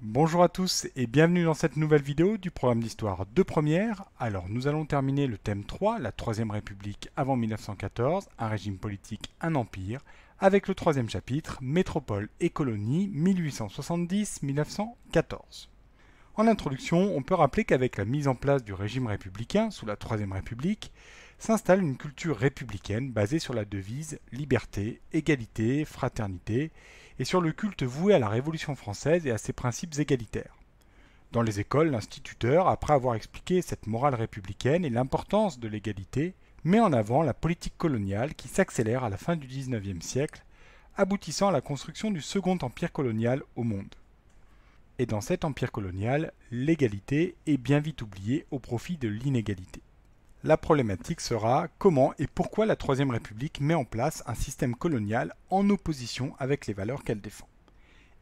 Bonjour à tous et bienvenue dans cette nouvelle vidéo du programme d'histoire de première. Alors nous allons terminer le thème 3, la Troisième République avant 1914, un régime politique, un empire, avec le troisième chapitre, Métropole et colonies 1870-1914. En introduction, on peut rappeler qu'avec la mise en place du régime républicain sous la Troisième République, s'installe une culture républicaine basée sur la devise liberté, égalité, fraternité, et sur le culte voué à la Révolution française et à ses principes égalitaires. Dans les écoles, l'instituteur, après avoir expliqué cette morale républicaine et l'importance de l'égalité, met en avant la politique coloniale qui s'accélère à la fin du XIXe siècle, aboutissant à la construction du second empire colonial au monde. Et dans cet empire colonial, l'égalité est bien vite oubliée au profit de l'inégalité. La problématique sera comment et pourquoi la Troisième République met en place un système colonial en opposition avec les valeurs qu'elle défend.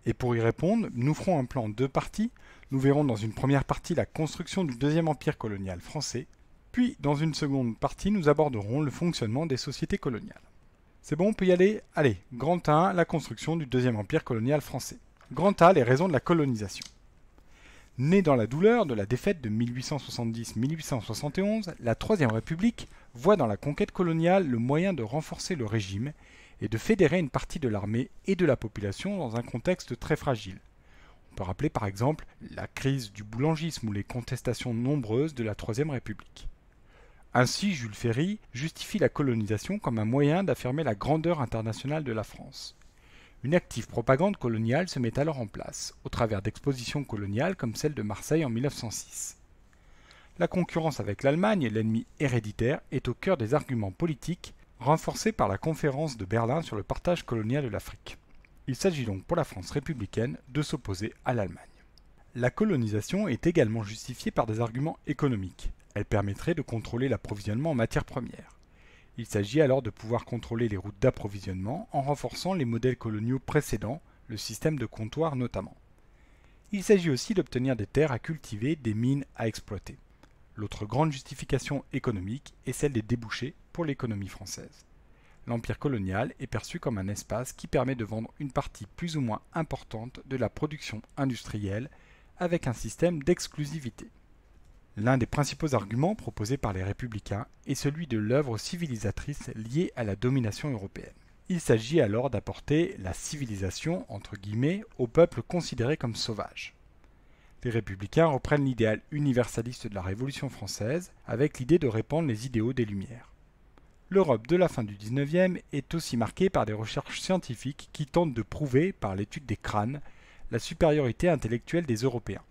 Et pour y répondre, nous ferons un plan en deux parties. Nous verrons dans une première partie la construction du Deuxième Empire colonial français, puis dans une seconde partie, nous aborderons le fonctionnement des sociétés coloniales. C'est bon, on peut y aller Allez, grand A, la construction du Deuxième Empire colonial français. Grand A, les raisons de la colonisation. Née dans la douleur de la défaite de 1870-1871, la Troisième République voit dans la conquête coloniale le moyen de renforcer le régime et de fédérer une partie de l'armée et de la population dans un contexte très fragile. On peut rappeler par exemple la crise du boulangisme ou les contestations nombreuses de la Troisième République. Ainsi, Jules Ferry justifie la colonisation comme un moyen d'affirmer la grandeur internationale de la France. Une active propagande coloniale se met alors en place, au travers d'expositions coloniales comme celle de Marseille en 1906. La concurrence avec l'Allemagne, l'ennemi héréditaire, est au cœur des arguments politiques renforcés par la conférence de Berlin sur le partage colonial de l'Afrique. Il s'agit donc pour la France républicaine de s'opposer à l'Allemagne. La colonisation est également justifiée par des arguments économiques. Elle permettrait de contrôler l'approvisionnement en matières premières. Il s'agit alors de pouvoir contrôler les routes d'approvisionnement en renforçant les modèles coloniaux précédents, le système de comptoir notamment. Il s'agit aussi d'obtenir des terres à cultiver, des mines à exploiter. L'autre grande justification économique est celle des débouchés pour l'économie française. L'empire colonial est perçu comme un espace qui permet de vendre une partie plus ou moins importante de la production industrielle avec un système d'exclusivité. L'un des principaux arguments proposés par les républicains est celui de l'œuvre civilisatrice liée à la domination européenne. Il s'agit alors d'apporter la civilisation entre guillemets au peuple considéré comme sauvage. Les républicains reprennent l'idéal universaliste de la Révolution française avec l'idée de répandre les idéaux des Lumières. L'Europe de la fin du XIXe est aussi marquée par des recherches scientifiques qui tentent de prouver par l'étude des crânes la supériorité intellectuelle des Européens.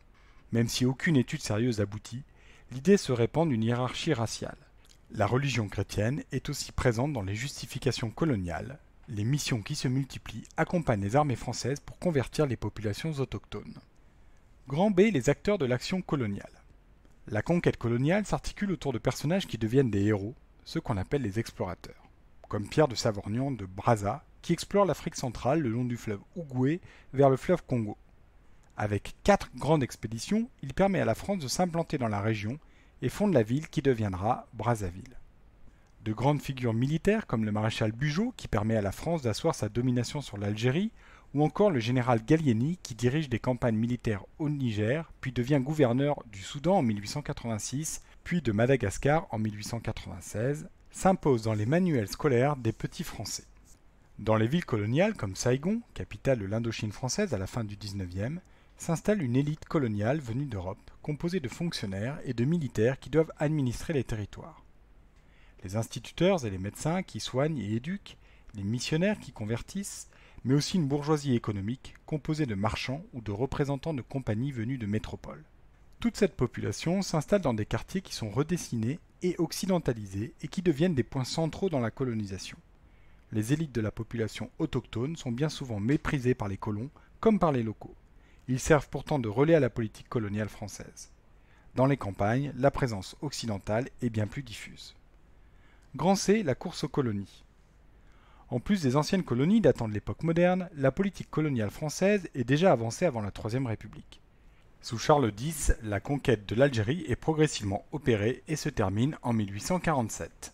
Même si aucune étude sérieuse aboutit, l'idée se répand d'une hiérarchie raciale. La religion chrétienne est aussi présente dans les justifications coloniales. Les missions qui se multiplient accompagnent les armées françaises pour convertir les populations autochtones. Grand B, les acteurs de l'action coloniale. La conquête coloniale s'articule autour de personnages qui deviennent des héros, ceux qu'on appelle les explorateurs, comme Pierre de Savorgnan de Braza, qui explore l'Afrique centrale le long du fleuve Ougoué vers le fleuve Congo. Avec quatre grandes expéditions, il permet à la France de s'implanter dans la région et fonde la ville qui deviendra Brazzaville. De grandes figures militaires comme le maréchal Bugeaud qui permet à la France d'asseoir sa domination sur l'Algérie ou encore le général Gallieni qui dirige des campagnes militaires au Niger, puis devient gouverneur du Soudan en 1886, puis de Madagascar en 1896, s'imposent dans les manuels scolaires des petits Français. Dans les villes coloniales comme Saigon, capitale de l'Indochine française à la fin du 19e, s'installe une élite coloniale venue d'Europe, composée de fonctionnaires et de militaires qui doivent administrer les territoires. Les instituteurs et les médecins qui soignent et éduquent, les missionnaires qui convertissent, mais aussi une bourgeoisie économique composée de marchands ou de représentants de compagnies venues de métropole. Toute cette population s'installe dans des quartiers qui sont redessinés et occidentalisés et qui deviennent des points centraux dans la colonisation. Les élites de la population autochtone sont bien souvent méprisées par les colons comme par les locaux ils servent pourtant de relais à la politique coloniale française. Dans les campagnes, la présence occidentale est bien plus diffuse. Grand la course aux colonies. En plus des anciennes colonies datant de l'époque moderne, la politique coloniale française est déjà avancée avant la Troisième République. Sous Charles X, la conquête de l'Algérie est progressivement opérée et se termine en 1847.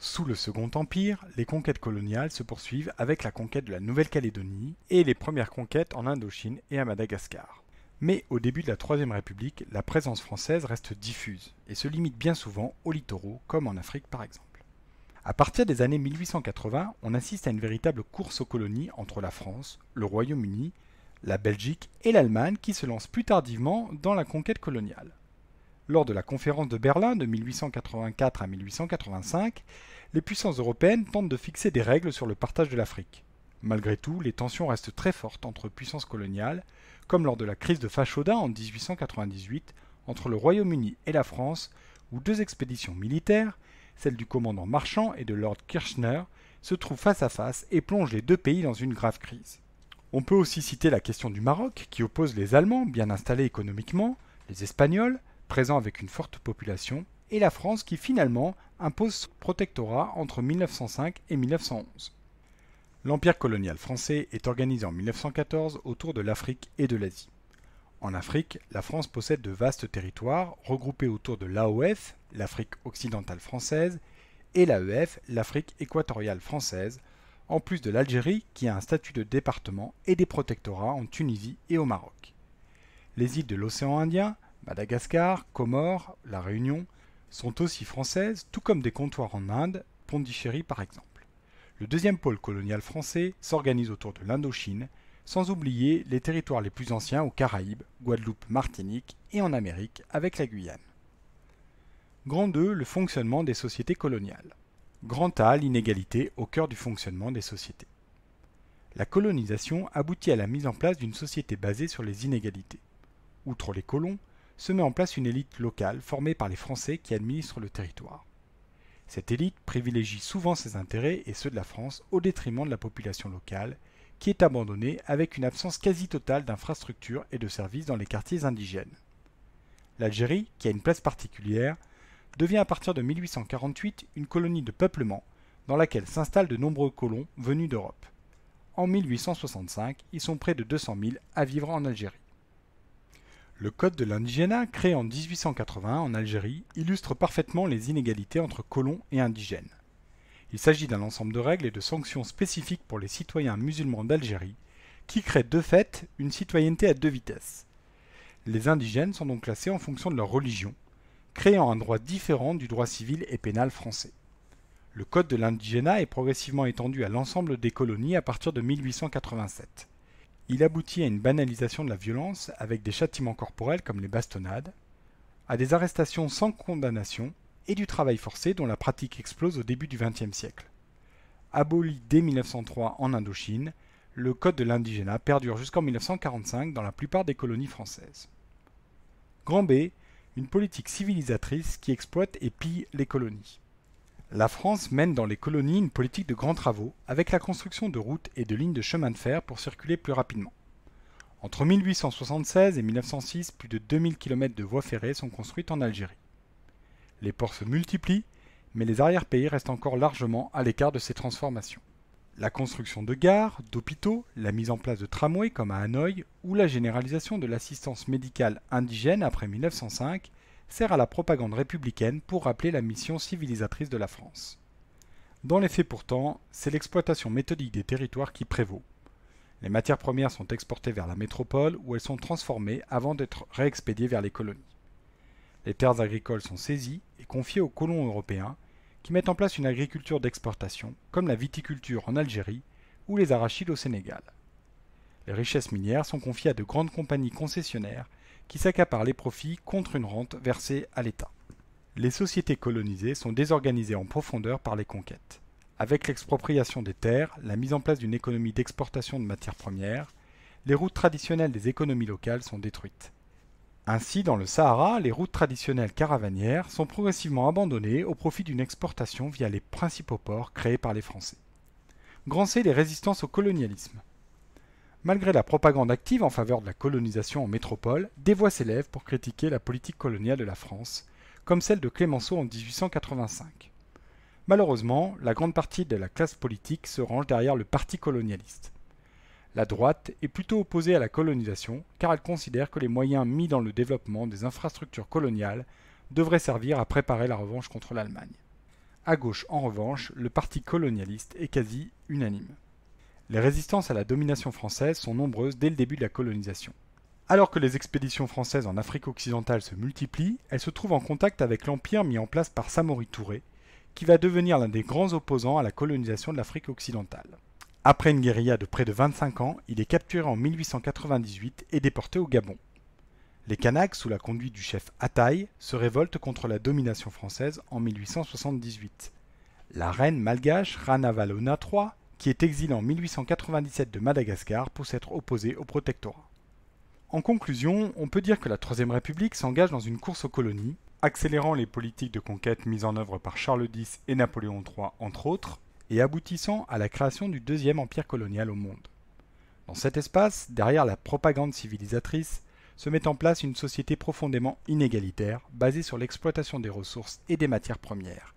Sous le Second Empire, les conquêtes coloniales se poursuivent avec la conquête de la Nouvelle-Calédonie et les premières conquêtes en Indochine et à Madagascar. Mais au début de la Troisième République, la présence française reste diffuse et se limite bien souvent aux littoraux, comme en Afrique par exemple. À partir des années 1880, on assiste à une véritable course aux colonies entre la France, le Royaume-Uni, la Belgique et l'Allemagne qui se lancent plus tardivement dans la conquête coloniale. Lors de la conférence de Berlin de 1884 à 1885, les puissances européennes tentent de fixer des règles sur le partage de l'Afrique. Malgré tout, les tensions restent très fortes entre puissances coloniales, comme lors de la crise de Fashoda en 1898 entre le Royaume-Uni et la France, où deux expéditions militaires, celles du commandant Marchand et de Lord Kirchner, se trouvent face à face et plongent les deux pays dans une grave crise. On peut aussi citer la question du Maroc, qui oppose les Allemands, bien installés économiquement, les Espagnols, présent avec une forte population, et la France qui finalement impose son protectorat entre 1905 et 1911. L'empire colonial français est organisé en 1914 autour de l'Afrique et de l'Asie. En Afrique, la France possède de vastes territoires regroupés autour de l'AOF, l'Afrique occidentale française, et l'AEF, l'Afrique équatoriale française, en plus de l'Algérie qui a un statut de département et des protectorats en Tunisie et au Maroc. Les îles de l'océan Indien, Madagascar, Comores, La Réunion sont aussi françaises, tout comme des comptoirs en Inde, Pondichéry par exemple. Le deuxième pôle colonial français s'organise autour de l'Indochine, sans oublier les territoires les plus anciens aux Caraïbes, Guadeloupe, Martinique et en Amérique avec la Guyane. Grand 2, le fonctionnement des sociétés coloniales. Grand A, l'inégalité au cœur du fonctionnement des sociétés. La colonisation aboutit à la mise en place d'une société basée sur les inégalités. Outre les colons, se met en place une élite locale formée par les Français qui administrent le territoire. Cette élite privilégie souvent ses intérêts et ceux de la France au détriment de la population locale, qui est abandonnée avec une absence quasi totale d'infrastructures et de services dans les quartiers indigènes. L'Algérie, qui a une place particulière, devient à partir de 1848 une colonie de peuplement dans laquelle s'installent de nombreux colons venus d'Europe. En 1865, ils sont près de 200 000 à vivre en Algérie. Le Code de l'indigénat, créé en 1881 en Algérie, illustre parfaitement les inégalités entre colons et indigènes. Il s'agit d'un ensemble de règles et de sanctions spécifiques pour les citoyens musulmans d'Algérie, qui crée de fait une citoyenneté à deux vitesses. Les indigènes sont donc classés en fonction de leur religion, créant un droit différent du droit civil et pénal français. Le Code de l'indigénat est progressivement étendu à l'ensemble des colonies à partir de 1887. Il aboutit à une banalisation de la violence avec des châtiments corporels comme les bastonnades, à des arrestations sans condamnation et du travail forcé dont la pratique explose au début du XXe siècle. Aboli dès 1903 en Indochine, le Code de l'indigénat perdure jusqu'en 1945 dans la plupart des colonies françaises. Grand B, une politique civilisatrice qui exploite et pille les colonies la France mène dans les colonies une politique de grands travaux avec la construction de routes et de lignes de chemin de fer pour circuler plus rapidement. Entre 1876 et 1906, plus de 2000 km de voies ferrées sont construites en Algérie. Les ports se multiplient, mais les arrière-pays restent encore largement à l'écart de ces transformations. La construction de gares, d'hôpitaux, la mise en place de tramways comme à Hanoï ou la généralisation de l'assistance médicale indigène après 1905 sert à la propagande républicaine pour rappeler la mission civilisatrice de la France. Dans les faits pourtant, c'est l'exploitation méthodique des territoires qui prévaut. Les matières premières sont exportées vers la métropole où elles sont transformées avant d'être réexpédiées vers les colonies. Les terres agricoles sont saisies et confiées aux colons européens qui mettent en place une agriculture d'exportation comme la viticulture en Algérie ou les arachides au Sénégal. Les richesses minières sont confiées à de grandes compagnies concessionnaires qui s'accaparent les profits contre une rente versée à l'État. Les sociétés colonisées sont désorganisées en profondeur par les conquêtes. Avec l'expropriation des terres, la mise en place d'une économie d'exportation de matières premières, les routes traditionnelles des économies locales sont détruites. Ainsi, dans le Sahara, les routes traditionnelles caravanières sont progressivement abandonnées au profit d'une exportation via les principaux ports créés par les Français. Grand C les résistances au colonialisme. Malgré la propagande active en faveur de la colonisation en métropole, des voix s'élèvent pour critiquer la politique coloniale de la France, comme celle de Clémenceau en 1885. Malheureusement, la grande partie de la classe politique se range derrière le parti colonialiste. La droite est plutôt opposée à la colonisation car elle considère que les moyens mis dans le développement des infrastructures coloniales devraient servir à préparer la revanche contre l'Allemagne. À gauche, en revanche, le parti colonialiste est quasi unanime. Les résistances à la domination française sont nombreuses dès le début de la colonisation. Alors que les expéditions françaises en Afrique occidentale se multiplient, elles se trouvent en contact avec l'empire mis en place par Samori Touré, qui va devenir l'un des grands opposants à la colonisation de l'Afrique occidentale. Après une guérilla de près de 25 ans, il est capturé en 1898 et déporté au Gabon. Les Kanaks, sous la conduite du chef Ataï, se révoltent contre la domination française en 1878. La reine malgache Rana Valona III qui est exilé en 1897 de Madagascar pour s'être opposé au protectorat. En conclusion, on peut dire que la Troisième République s'engage dans une course aux colonies, accélérant les politiques de conquête mises en œuvre par Charles X et Napoléon III, entre autres, et aboutissant à la création du deuxième empire colonial au monde. Dans cet espace, derrière la propagande civilisatrice, se met en place une société profondément inégalitaire, basée sur l'exploitation des ressources et des matières premières,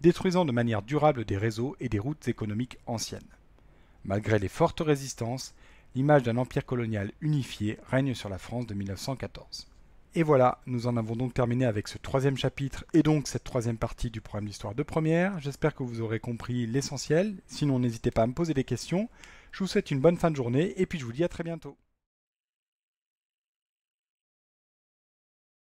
détruisant de manière durable des réseaux et des routes économiques anciennes. Malgré les fortes résistances, l'image d'un empire colonial unifié règne sur la France de 1914. Et voilà, nous en avons donc terminé avec ce troisième chapitre et donc cette troisième partie du programme d'histoire de première. J'espère que vous aurez compris l'essentiel. Sinon, n'hésitez pas à me poser des questions. Je vous souhaite une bonne fin de journée et puis je vous dis à très bientôt.